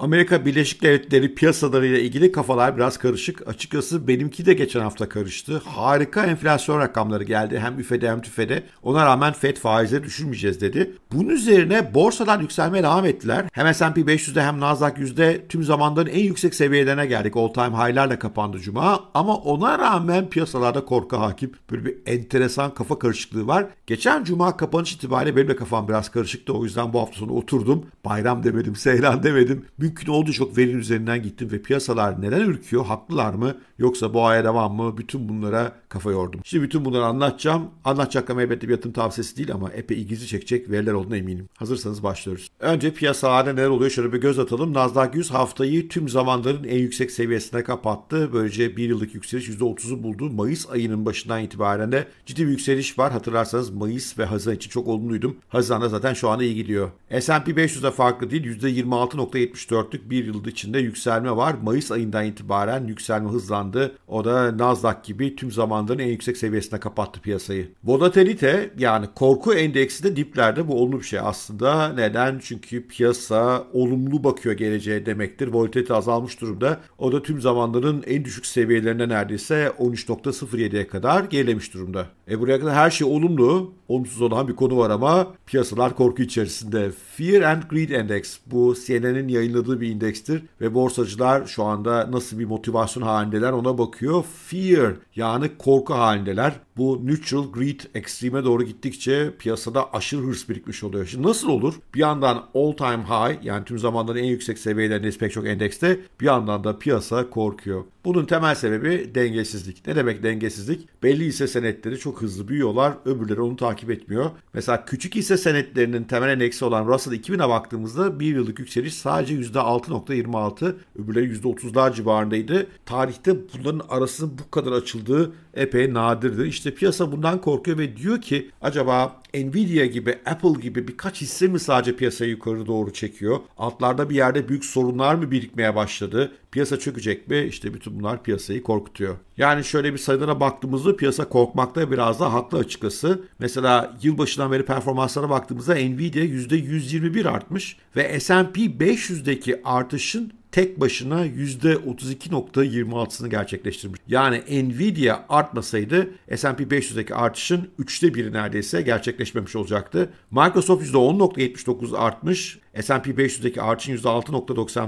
Amerika Birleşik Devletleri piyasalarıyla ilgili kafalar biraz karışık. Açıkçası benimki de geçen hafta karıştı. Harika enflasyon rakamları geldi hem üfede hem tüfede. Ona rağmen FED faizleri düşürmeyeceğiz dedi. Bunun üzerine borsadan yükselmeye devam ettiler. Hem S&P 500'de hem Nasdaq 100'de tüm zamanların en yüksek seviyelerine geldik. All time high'larla kapandı cuma ama ona rağmen piyasalarda korku hakim. Böyle bir enteresan kafa karışıklığı var. Geçen cuma kapanış itibariyle benim de kafam biraz karışıktı. O yüzden bu hafta sonu oturdum. Bayram demedim, seyran demedim. Bir mümkün olduğu çok verinin üzerinden gittim ve piyasalar neden ürküyor? Haklılar mı? Yoksa bu aya devam mı? Bütün bunlara kafa yordum. Şimdi bütün bunları anlatacağım. Anlatacaklarım elbette bir yatırım tavsiyesi değil ama epey ilginizi çekecek veriler olduğuna eminim. Hazırsanız başlıyoruz. Önce piyasalarda neler oluyor? Şöyle bir göz atalım. Nasdaq 100 haftayı tüm zamanların en yüksek seviyesine kapattı. Böylece bir yıllık yükseliş %30'u buldu. Mayıs ayının başından itibaren de ciddi bir yükseliş var. Hatırlarsanız Mayıs ve Haziran için çok olumluydum. Haziran'da zaten şu anda iyi gidiyor. S&P 500'de farklı değil. %26.74 %4'lük bir yıl içinde yükselme var. Mayıs ayından itibaren yükselme hızlandı. O da Nasdaq gibi tüm zamanların en yüksek seviyesine kapattı piyasayı. Volatilite yani korku endeksi de diplerde bu olumlu bir şey aslında. Neden? Çünkü piyasa olumlu bakıyor geleceğe demektir. Volatilite azalmış durumda. O da tüm zamanların en düşük seviyelerine neredeyse 13.07'ye kadar gerilemiş durumda. E buraya kadar her şey olumlu. Olumsuz olan bir konu var ama piyasalar korku içerisinde. Fear and Greed Index bu CNN'in yayınladığı başladığı bir indekstir ve borsacılar şu anda nasıl bir motivasyon halindeler ona bakıyor. Fear yani korku halindeler. Bu neutral greed ekstreme doğru gittikçe piyasada aşırı hırs birikmiş oluyor. Şimdi nasıl olur? Bir yandan all time high yani tüm zamanların en yüksek seviyelerinde pek çok endekste bir yandan da piyasa korkuyor. Bunun temel sebebi dengesizlik. Ne demek dengesizlik? Belli hisse senetleri çok hızlı büyüyorlar. Öbürleri onu takip etmiyor. Mesela küçük hisse senetlerinin temel endeksi olan Russell 2000'e baktığımızda bir yıllık yükseliş sadece %6.26. Öbürleri %30'lar civarındaydı. Tarihte bunların arasının bu kadar açıldığı epey nadirdir. İşte piyasa bundan korkuyor ve diyor ki acaba Nvidia gibi, Apple gibi birkaç hisse mi sadece piyasayı yukarı doğru çekiyor? Altlarda bir yerde büyük sorunlar mı birikmeye başladı? Piyasa çökecek mi? İşte bütün bunlar piyasayı korkutuyor. Yani şöyle bir sayılara baktığımızda piyasa korkmakta biraz daha haklı açıkçası. Mesela yılbaşından beri performanslara baktığımızda Nvidia %121 artmış ve S&P 500'deki artışın tek başına %32.26'sını gerçekleştirmiş. Yani Nvidia artmasaydı S&P 500'deki artışın üçte biri neredeyse gerçekleşmemiş olacaktı. Microsoft %10.79 artmış. S&P 500'deki artışın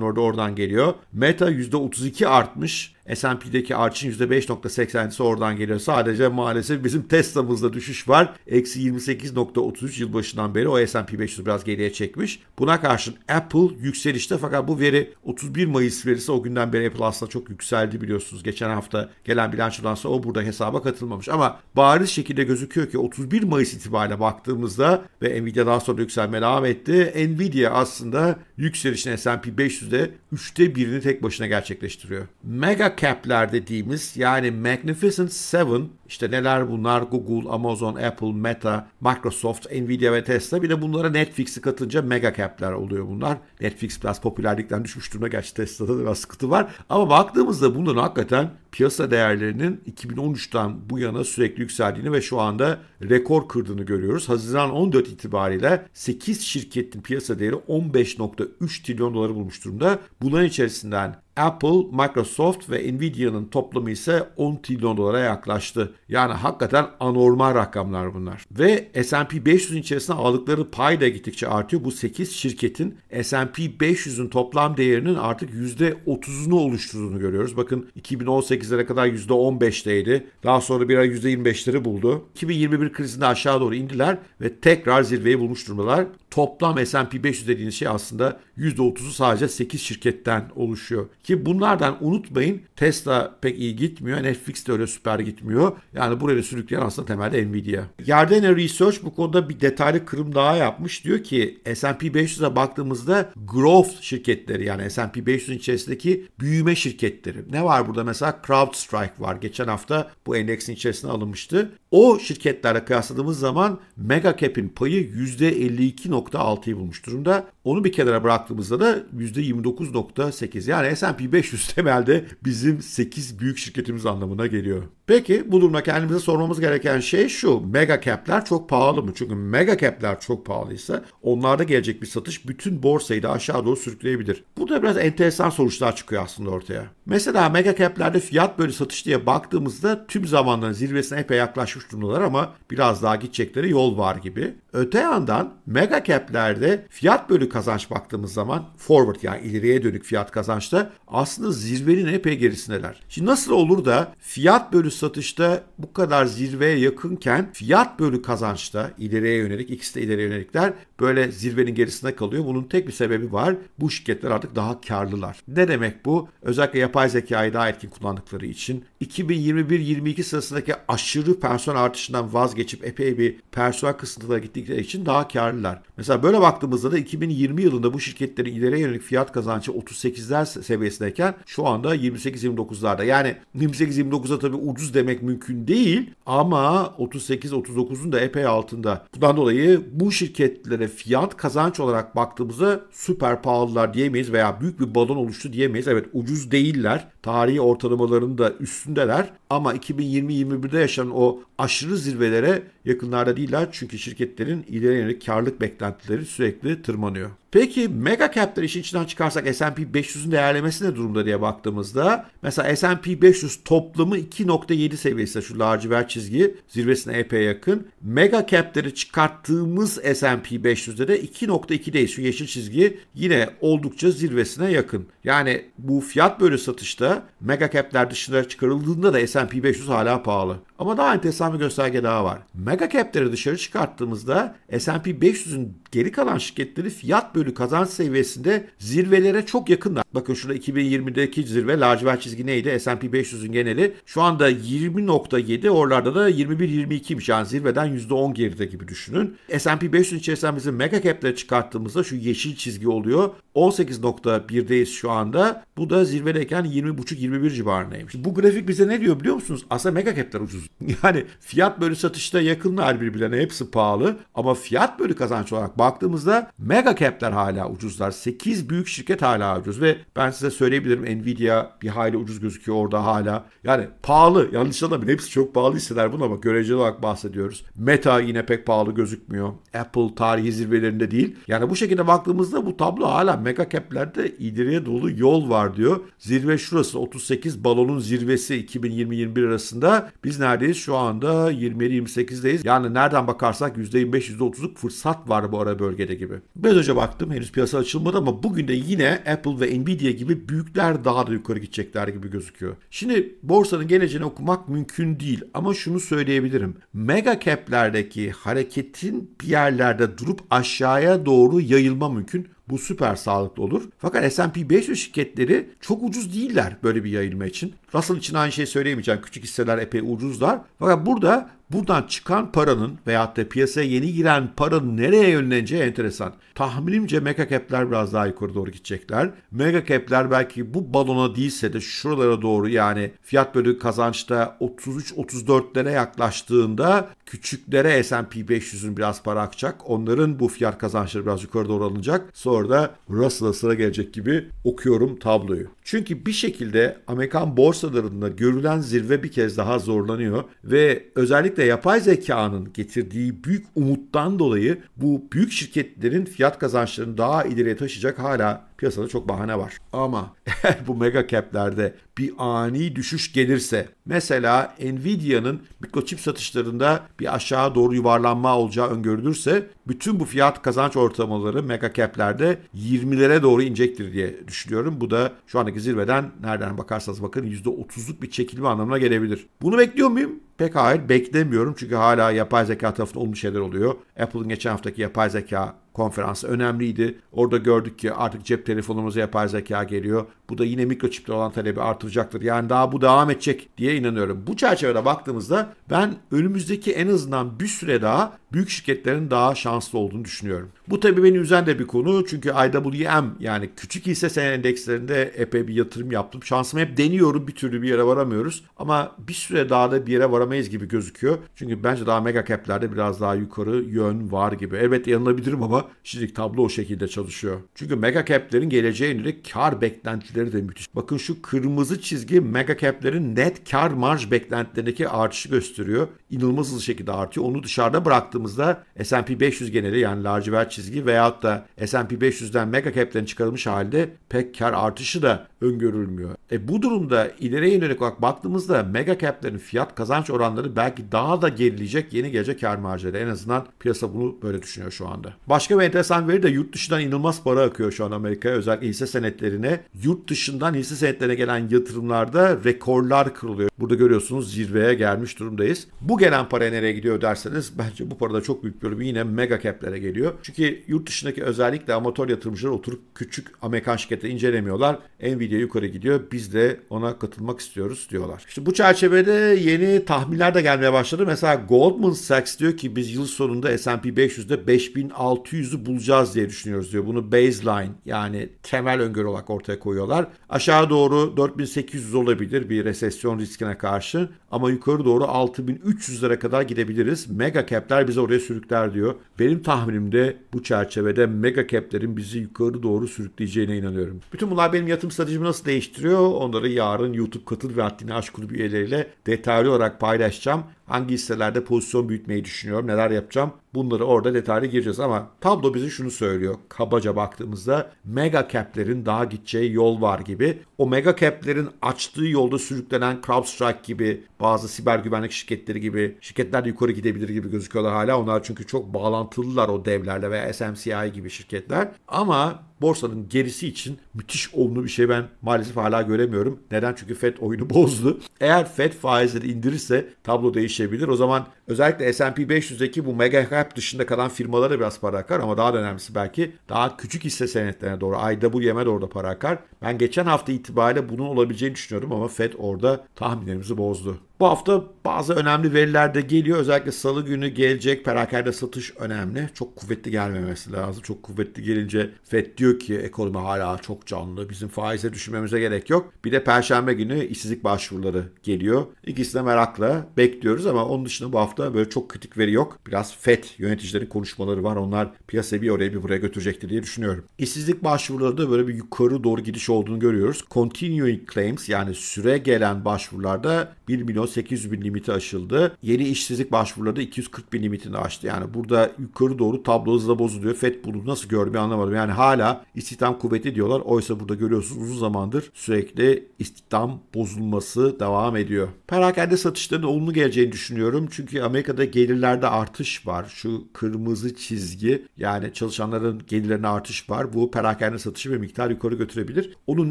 orada oradan geliyor. Meta %32 artmış. S&P'deki artışın %5.80'si oradan geliyor. Sadece maalesef bizim Tesla'mızda düşüş var. Eksi 28.33 yılbaşından beri o S&P 500'ü biraz geriye çekmiş. Buna karşın Apple yükselişte fakat bu veri 31 Mayıs verisi o günden beri Apple aslında çok yükseldi biliyorsunuz. Geçen hafta gelen bilançodan sonra o burada hesaba katılmamış. Ama bariz şekilde gözüküyor ki 31 Mayıs itibariyle baktığımızda ve Nvidia daha sonra yükselme devam etti. Nvidia Türkiye aslında yükselişin S&P 500'de üçte birini tek başına gerçekleştiriyor. Mega cap'ler dediğimiz yani Magnificent Seven işte neler bunlar Google, Amazon, Apple, Meta, Microsoft, Nvidia ve Tesla bir de bunlara Netflix'i katınca mega cap'ler oluyor bunlar. Netflix biraz popülerlikten düşmüş durumda gerçi Tesla'da da biraz sıkıntı var ama baktığımızda bunların hakikaten piyasa değerlerinin 2013'ten bu yana sürekli yükseldiğini ve şu anda rekor kırdığını görüyoruz. Haziran 14 itibariyle 8 şirketin piyasa değeri 15.3 trilyon doları bulmuş durumda. Bunların içerisinden Apple, Microsoft ve Nvidia'nın toplamı ise 10 trilyon dolara yaklaştı. Yani hakikaten anormal rakamlar bunlar. Ve S&P 500'ün içerisinde aldıkları pay da gittikçe artıyor. Bu 8 şirketin S&P 500'ün toplam değerinin artık %30'unu oluşturduğunu görüyoruz. Bakın 2018'lere kadar %15'teydi. Daha sonra bir ara %25'leri buldu. 2021 krizinde aşağı doğru indiler ve tekrar zirveyi bulmuş durumdalar. Toplam S&P 500 dediğiniz şey aslında %30'u sadece 8 şirketten oluşuyor. Ki bunlardan unutmayın Tesla pek iyi gitmiyor. Netflix de öyle süper gitmiyor. Yani buraya sürükleyen aslında temelde Nvidia. Yardena Research bu konuda bir detaylı kırım daha yapmış. Diyor ki S&P 500'e baktığımızda growth şirketleri yani S&P 500'ün içerisindeki büyüme şirketleri. Ne var burada mesela CrowdStrike var. Geçen hafta bu endeksin içerisine alınmıştı. O şirketlerle kıyasladığımız zaman mega cap'in payı %52.6'yı bulmuş durumda. Onu bir kenara bıraktığımızda da %29.8 yani S&P S&P 500 temelde bizim 8 büyük şirketimiz anlamına geliyor. Peki bu duruma kendimize sormamız gereken şey şu. Mega cap'ler çok pahalı mı? Çünkü mega cap'ler çok pahalıysa onlarda gelecek bir satış bütün borsayı da aşağı doğru sürükleyebilir. Burada biraz enteresan sonuçlar çıkıyor aslında ortaya. Mesela mega cap'lerde fiyat böyle satış diye baktığımızda tüm zamanların zirvesine epey yaklaşmış durumdalar ama biraz daha gidecekleri yol var gibi. Öte yandan mega cap'lerde fiyat bölü kazanç baktığımız zaman forward yani ileriye dönük fiyat kazançta aslında zirvenin epey gerisindeler. Şimdi nasıl olur da fiyat bölü satışta bu kadar zirveye yakınken fiyat bölü kazançta ileriye yönelik ikisi de ileriye yönelikler böyle zirvenin gerisinde kalıyor. Bunun tek bir sebebi var. Bu şirketler artık daha karlılar. Ne demek bu? Özellikle yapay zekayı daha etkin kullandıkları için 2021-22 sırasındaki aşırı personel artışından vazgeçip epey bir personel kısıntılara gittikleri için daha karlılar. Mesela böyle baktığımızda da 2020 yılında bu şirketlerin ileriye yönelik fiyat kazancı 38'ler seviyesi seviyesindeyken şu anda 28-29'larda. Yani 28-29'a tabii ucuz demek mümkün değil ama 38-39'un da epey altında. Bundan dolayı bu şirketlere fiyat kazanç olarak baktığımızda süper pahalılar diyemeyiz veya büyük bir balon oluştu diyemeyiz. Evet ucuz değiller. Tarihi ortalamaların da üstündeler ama 2020-21'de yaşanan o aşırı zirvelere yakınlarda değiller. Çünkü şirketlerin ileri yönelik karlılık beklentileri sürekli tırmanıyor. Peki mega cap'ler işin içinden çıkarsak S&P 500'ün değerlemesi ne durumda diye baktığımızda mesela S&P 500 toplamı 2.7 seviyesinde şu lacivert çizgi zirvesine epey yakın. Mega cap'leri çıkarttığımız S&P 500'de de 2.2'deyiz. Şu yeşil çizgi yine oldukça zirvesine yakın. Yani bu fiyat bölü satışta mega cap'ler dışına çıkarıldığında da S&P 500 hala pahalı. Ama daha enteresan bir gösterge daha var. Mega cap'leri dışarı çıkarttığımızda S&P 500'ün geri kalan şirketleri fiyat bölü kazanç seviyesinde zirvelere çok yakınlar. Bakın şurada 2020'deki zirve lacivert çizgi neydi? S&P 500'ün geneli şu anda 20.7 oralarda da 21-22'ymiş yani zirveden %10 geride gibi düşünün. S&P 500 içerisinden bizim mega cap'leri çıkarttığımızda şu yeşil çizgi oluyor. 18.1'deyiz şu anda. Bu da zirvedeyken 20.5-21 civarındaymış. Bu grafik bize ne diyor biliyor musunuz? Aslında mega cap'ler ucuz Yani fiyat bölü satışta yakınlar birbirlerine hepsi pahalı ama fiyat bölü kazanç olarak baktığımızda mega cap'ler hala ucuzlar. 8 büyük şirket hala ucuz ve ben size söyleyebilirim Nvidia bir hayli ucuz gözüküyor orada hala. Yani pahalı yanlış anlamayın hepsi çok pahalı hisseder buna ama göreceli olarak bahsediyoruz. Meta yine pek pahalı gözükmüyor. Apple tarihi zirvelerinde değil. Yani bu şekilde baktığımızda bu tablo hala mega cap'lerde ileriye dolu yol var diyor. Zirve şurası 38 balonun zirvesi 2020-21 arasında biz nerede neredeyiz? Şu anda 27-28'deyiz. Yani nereden bakarsak %25-%30'luk fırsat var bu ara bölgede gibi. Biraz önce baktım henüz piyasa açılmadı ama bugün de yine Apple ve Nvidia gibi büyükler daha da yukarı gidecekler gibi gözüküyor. Şimdi borsanın geleceğini okumak mümkün değil ama şunu söyleyebilirim. Mega cap'lerdeki hareketin bir yerlerde durup aşağıya doğru yayılma mümkün. Bu süper sağlıklı olur. Fakat S&P 500 şirketleri çok ucuz değiller böyle bir yayılma için. Russell için aynı şeyi söyleyemeyeceğim. Küçük hisseler epey ucuzlar. Fakat burada Buradan çıkan paranın veyahut da piyasaya yeni giren paranın nereye yönleneceği enteresan. Tahminimce mega cap'ler biraz daha yukarı doğru gidecekler. Mega cap'ler belki bu balona değilse de şuralara doğru yani fiyat bölü kazançta 33-34'lere yaklaştığında küçüklere S&P 500'ün biraz para akacak. Onların bu fiyat kazançları biraz yukarı doğru alınacak. Sonra da Russell'a sıra gelecek gibi okuyorum tabloyu. Çünkü bir şekilde Amerikan borsalarında görülen zirve bir kez daha zorlanıyor ve özellikle yapay zekanın getirdiği büyük umuttan dolayı bu büyük şirketlerin fiyat kazançlarını daha ileriye taşıyacak hala piyasada çok bahane var. Ama eğer bu mega cap'lerde bir ani düşüş gelirse mesela Nvidia'nın mikroçip satışlarında bir aşağı doğru yuvarlanma olacağı öngörülürse bütün bu fiyat kazanç ortamları mega cap'lerde 20'lere doğru inecektir diye düşünüyorum. Bu da şu andaki sonraki zirveden nereden bakarsanız bakın %30'luk bir çekilme anlamına gelebilir. Bunu bekliyor muyum? Pek hayır beklemiyorum çünkü hala yapay zeka tarafında olmuş şeyler oluyor. Apple'ın geçen haftaki yapay zeka Konferansı önemliydi. Orada gördük ki artık cep telefonumuza yapay zeka geliyor. Bu da yine mikroçipte olan talebi artıracaktır. Yani daha bu devam edecek diye inanıyorum. Bu çerçevede baktığımızda ben önümüzdeki en azından bir süre daha büyük şirketlerin daha şanslı olduğunu düşünüyorum. Bu tabii beni üzen de bir konu çünkü IWM yani küçük hisse senedi endekslerinde epey bir yatırım yaptım. Şansımı hep deniyorum bir türlü bir yere varamıyoruz ama bir süre daha da bir yere varamayız gibi gözüküyor. Çünkü bence daha mega caplerde biraz daha yukarı yön var gibi. Elbette yanılabilirim ama şimdilik tablo o şekilde çalışıyor. Çünkü mega cap'lerin geleceğe yönelik kar beklentileri de müthiş. Bakın şu kırmızı çizgi mega cap'lerin net kar marj beklentilerindeki artışı gösteriyor inanılmaz hızlı şekilde artıyor. Onu dışarıda bıraktığımızda S&P 500 geneli yani lacivert çizgi veyahut da S&P 500'den mega cap'ten çıkarılmış halde pek kar artışı da öngörülmüyor. E bu durumda ileriye yönelik olarak baktığımızda mega cap'lerin fiyat kazanç oranları belki daha da gerileyecek yeni gelecek kar marjları. En azından piyasa bunu böyle düşünüyor şu anda. Başka bir enteresan veri de yurt dışından inanılmaz para akıyor şu an Amerika'ya özellikle hisse senetlerine. Yurt dışından hisse senetlerine gelen yatırımlarda rekorlar kırılıyor. Burada görüyorsunuz zirveye gelmiş durumdayız. Bu bu gelen para nereye gidiyor derseniz bence bu parada çok büyük bölümü yine mega cap'lere geliyor. Çünkü yurt dışındaki özellikle amatör yatırımcılar oturup küçük Amerikan şirketleri incelemiyorlar. Nvidia yukarı gidiyor. Biz de ona katılmak istiyoruz diyorlar. İşte bu çerçevede yeni tahminler de gelmeye başladı. Mesela Goldman Sachs diyor ki biz yıl sonunda S&P 500'de 5600'ü bulacağız diye düşünüyoruz diyor. Bunu baseline yani temel öngörü olarak ortaya koyuyorlar. Aşağı doğru 4800 olabilir bir resesyon riskine karşı ama yukarı doğru 6300'lere kadar gidebiliriz. Mega cap'ler bizi oraya sürükler diyor. Benim tahminimde bu çerçevede mega cap'lerin bizi yukarı doğru sürükleyeceğine inanıyorum. Bütün bunlar benim yatım stratejimi nasıl değiştiriyor? Onları yarın YouTube katıl ve Haddini Aşk Kulübü üyeleriyle detaylı olarak paylaşacağım. Hangi hisselerde pozisyon büyütmeyi düşünüyorum, neler yapacağım bunları orada detaylı gireceğiz. Ama tablo bize şunu söylüyor kabaca baktığımızda mega cap'lerin daha gideceği yol var gibi. O mega cap'lerin açtığı yolda sürüklenen CrowdStrike gibi bazı siber güvenlik şirketleri gibi şirketler de yukarı gidebilir gibi gözüküyorlar hala. Onlar çünkü çok bağlantılılar o devlerle veya SMCI gibi şirketler. Ama borsanın gerisi için müthiş olumlu bir şey ben maalesef hala göremiyorum. Neden? Çünkü FED oyunu bozdu. Eğer FED faizleri indirirse tablo değişebilir. O zaman özellikle S&P 500'deki bu mega cap dışında kalan firmalara biraz para akar ama daha da önemlisi belki daha küçük hisse senetlerine doğru IWM'e doğru da para akar. Ben geçen hafta itibariyle bunun olabileceğini düşünüyordum ama FED orada tahminlerimizi bozdu. Bu hafta bazı önemli veriler de geliyor. Özellikle salı günü gelecek perakende satış önemli. Çok kuvvetli gelmemesi lazım. Çok kuvvetli gelince FED diyor ki ekonomi hala çok canlı. Bizim faize düşünmemize gerek yok. Bir de perşembe günü işsizlik başvuruları geliyor. İkisini de merakla bekliyoruz ama onun dışında bu hafta böyle çok kritik veri yok. Biraz FED yöneticilerin konuşmaları var. Onlar piyasayı bir oraya bir buraya götürecektir diye düşünüyorum. İşsizlik başvuruları da böyle bir yukarı doğru gidiş olduğunu görüyoruz. Continuing claims yani süre gelen başvurularda 1 milyon 800 bin limiti aşıldı. Yeni işsizlik başvuruları da 240 bin limitini aştı. Yani burada yukarı doğru tablo hızla bozuluyor. FED bunu nasıl görmeyi anlamadım. Yani hala istihdam kuvveti diyorlar. Oysa burada görüyorsunuz uzun zamandır sürekli istihdam bozulması devam ediyor. Perakende satışların olumlu geleceğini düşünüyorum. Çünkü Amerika'da gelirlerde artış var. Şu kırmızı çizgi yani çalışanların gelirlerine artış var. Bu perakende satışı bir miktar yukarı götürebilir. Onun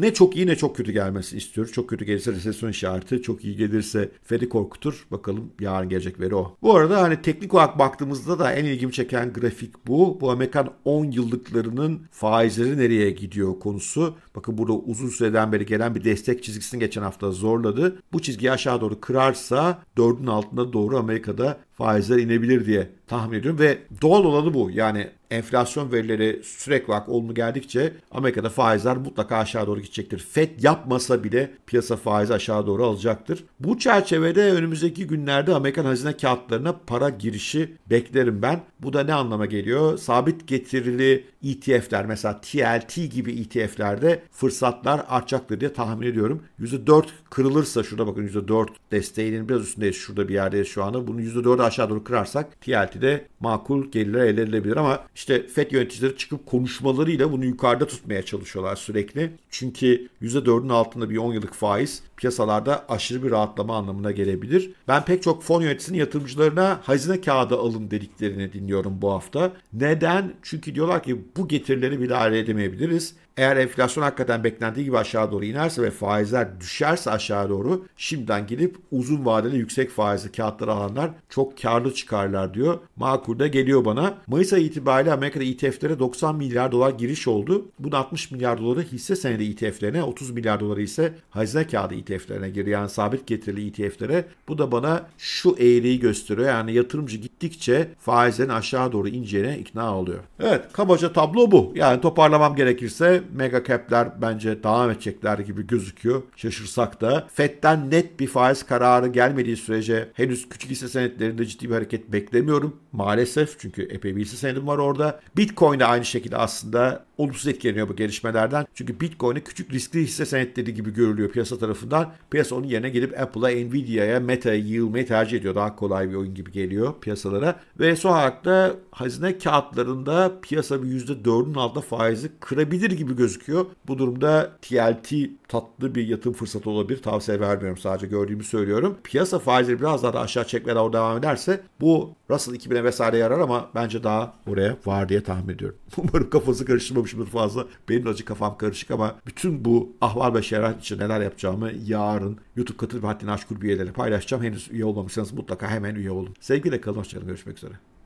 ne çok iyi ne çok kötü gelmesi istiyoruz. Çok kötü gelirse resesyon işareti, çok iyi gelirse Feri korkutur. Bakalım yarın gelecek veri o. Bu arada hani teknik olarak baktığımızda da en ilgimi çeken grafik bu. Bu Amerikan 10 yıllıklarının faizleri nereye gidiyor konusu. Bakın burada uzun süreden beri gelen bir destek çizgisini geçen hafta zorladı. Bu çizgiyi aşağı doğru kırarsa 4'ün altına doğru Amerika'da faizler inebilir diye tahmin ediyorum ve doğal olanı bu. Yani enflasyon verileri sürekli olarak olumlu geldikçe Amerika'da faizler mutlaka aşağı doğru gidecektir. Fed yapmasa bile piyasa faizi aşağı doğru alacaktır. Bu çerçevede önümüzdeki günlerde Amerikan hazine kağıtlarına para girişi beklerim ben. Bu da ne anlama geliyor? Sabit getirili ETF'ler mesela TLT gibi ETF'lerde fırsatlar artacaktır diye tahmin ediyorum. %4 kırılırsa şurada bakın %4 desteğinin biraz üstündeyiz şurada bir yerde şu anda. Bunu %4'e aşağı doğru kırarsak TLT'de makul gelirler elde edilebilir ama işte FED yöneticileri çıkıp konuşmalarıyla bunu yukarıda tutmaya çalışıyorlar sürekli. Çünkü %4'ün altında bir 10 yıllık faiz piyasalarda aşırı bir rahatlama anlamına gelebilir. Ben pek çok fon yöneticisinin yatırımcılarına hazine kağıdı alın dediklerini dinliyorum bu hafta. Neden? Çünkü diyorlar ki bu getirileri bile elde edemeyebiliriz. Eğer enflasyon hakikaten beklendiği gibi aşağı doğru inerse ve faizler düşerse aşağı doğru şimdiden gidip uzun vadeli yüksek faizli kağıtları alanlar çok karlı çıkarlar diyor. Makul da geliyor bana. Mayıs ayı itibariyle Amerika'da ETF'lere 90 milyar dolar giriş oldu. Bunun 60 milyar doları hisse senedi ETF'lerine, 30 milyar doları ise hazine kağıdı ETF'lerine girdi. Yani sabit getirili ETF'lere. Bu da bana şu eğriyi gösteriyor. Yani yatırımcı gittikçe faizlerin aşağı doğru ineceğine ikna oluyor. Evet kabaca tablo bu. Yani toparlamam gerekirse mega cap'ler bence devam edecekler gibi gözüküyor. Şaşırsak da. FED'den net bir faiz kararı gelmediği sürece henüz küçük hisse senetlerinde ciddi bir hareket beklemiyorum. Maalesef çünkü epey bir hisse senedim var orada. Bitcoin de aynı şekilde aslında olumsuz etkileniyor bu gelişmelerden. Çünkü Bitcoin'e küçük riskli hisse senetleri gibi görülüyor piyasa tarafından. Piyasa onun yerine gelip Apple'a, Nvidia'ya, Meta'ya yığılmayı tercih ediyor. Daha kolay bir oyun gibi geliyor piyasalara. Ve son olarak da hazine kağıtlarında piyasa bir %4'ün altında faizi kırabilir gibi gözüküyor. Bu durumda TLT tatlı bir yatırım fırsatı olabilir. Tavsiye vermiyorum sadece gördüğümü söylüyorum. Piyasa faizleri biraz daha da aşağı çekmeye doğru devam ederse bu Russell 2000'e vesaire yarar ama bence daha oraya var diye tahmin ediyorum. Umarım kafası karıştırmamışımdır fazla. Benim de acı kafam karışık ama bütün bu ahval ve şerah için neler yapacağımı yarın YouTube katılım hattına aşkul üyelerine paylaşacağım. Henüz üye olmamışsanız mutlaka hemen üye olun. Sevgiyle kalın. Hoşçakalın. Görüşmek üzere.